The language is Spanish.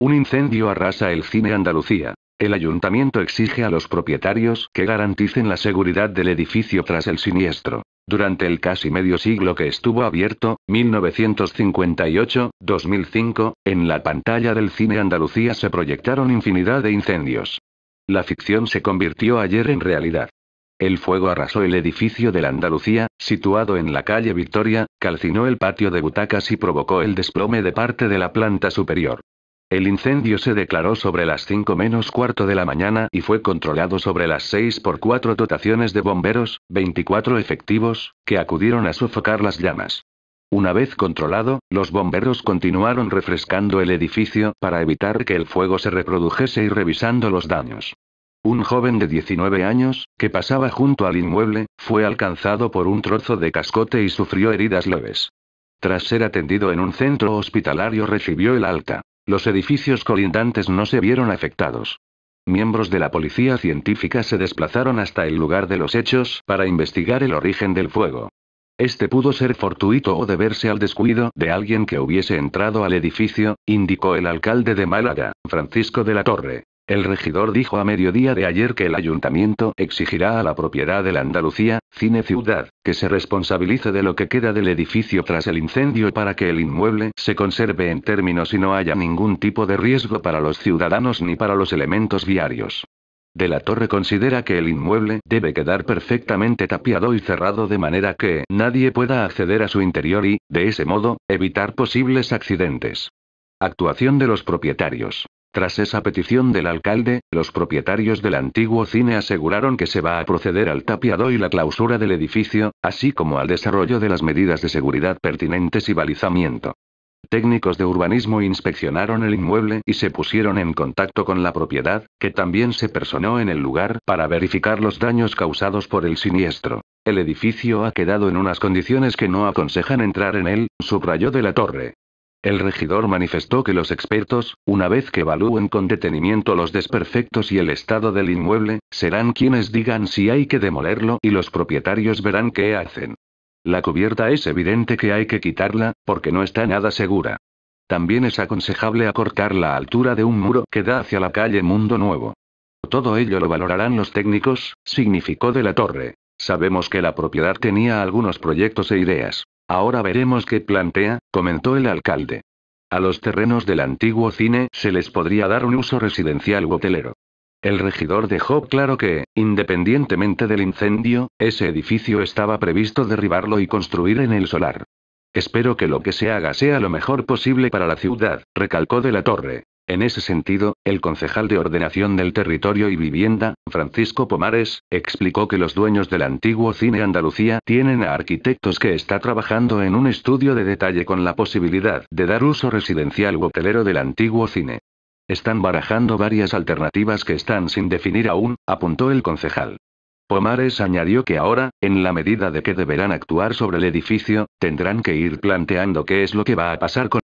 Un incendio arrasa el cine Andalucía. El ayuntamiento exige a los propietarios que garanticen la seguridad del edificio tras el siniestro. Durante el casi medio siglo que estuvo abierto, 1958-2005, en la pantalla del cine Andalucía se proyectaron infinidad de incendios. La ficción se convirtió ayer en realidad. El fuego arrasó el edificio de la Andalucía, situado en la calle Victoria, calcinó el patio de butacas y provocó el desplome de parte de la planta superior. El incendio se declaró sobre las 5 menos cuarto de la mañana y fue controlado sobre las 6 por cuatro dotaciones de bomberos, 24 efectivos, que acudieron a sofocar las llamas. Una vez controlado, los bomberos continuaron refrescando el edificio para evitar que el fuego se reprodujese y revisando los daños. Un joven de 19 años, que pasaba junto al inmueble, fue alcanzado por un trozo de cascote y sufrió heridas leves. Tras ser atendido en un centro hospitalario recibió el alta. Los edificios colindantes no se vieron afectados. Miembros de la policía científica se desplazaron hasta el lugar de los hechos para investigar el origen del fuego. Este pudo ser fortuito o deberse al descuido de alguien que hubiese entrado al edificio, indicó el alcalde de Málaga, Francisco de la Torre. El regidor dijo a mediodía de ayer que el ayuntamiento exigirá a la propiedad de la Andalucía, Cine Ciudad, que se responsabilice de lo que queda del edificio tras el incendio para que el inmueble se conserve en términos y no haya ningún tipo de riesgo para los ciudadanos ni para los elementos viarios. De la Torre considera que el inmueble debe quedar perfectamente tapiado y cerrado de manera que nadie pueda acceder a su interior y, de ese modo, evitar posibles accidentes. Actuación de los propietarios. Tras esa petición del alcalde, los propietarios del antiguo cine aseguraron que se va a proceder al tapiado y la clausura del edificio, así como al desarrollo de las medidas de seguridad pertinentes y balizamiento. Técnicos de urbanismo inspeccionaron el inmueble y se pusieron en contacto con la propiedad, que también se personó en el lugar para verificar los daños causados por el siniestro. El edificio ha quedado en unas condiciones que no aconsejan entrar en él, subrayó de la torre. El regidor manifestó que los expertos, una vez que evalúen con detenimiento los desperfectos y el estado del inmueble, serán quienes digan si hay que demolerlo y los propietarios verán qué hacen. La cubierta es evidente que hay que quitarla, porque no está nada segura. También es aconsejable acortar la altura de un muro que da hacia la calle Mundo Nuevo. Todo ello lo valorarán los técnicos, significó de la torre. Sabemos que la propiedad tenía algunos proyectos e ideas. Ahora veremos qué plantea, comentó el alcalde. A los terrenos del antiguo cine se les podría dar un uso residencial u hotelero. El regidor dejó claro que, independientemente del incendio, ese edificio estaba previsto derribarlo y construir en el solar. Espero que lo que se haga sea lo mejor posible para la ciudad, recalcó de la torre, en ese sentido, el concejal de Ordenación del Territorio y Vivienda, Francisco Pomares, explicó que los dueños del antiguo cine Andalucía tienen a arquitectos que está trabajando en un estudio de detalle con la posibilidad de dar uso residencial u hotelero del antiguo cine. Están barajando varias alternativas que están sin definir aún, apuntó el concejal. Pomares añadió que ahora, en la medida de que deberán actuar sobre el edificio, tendrán que ir planteando qué es lo que va a pasar con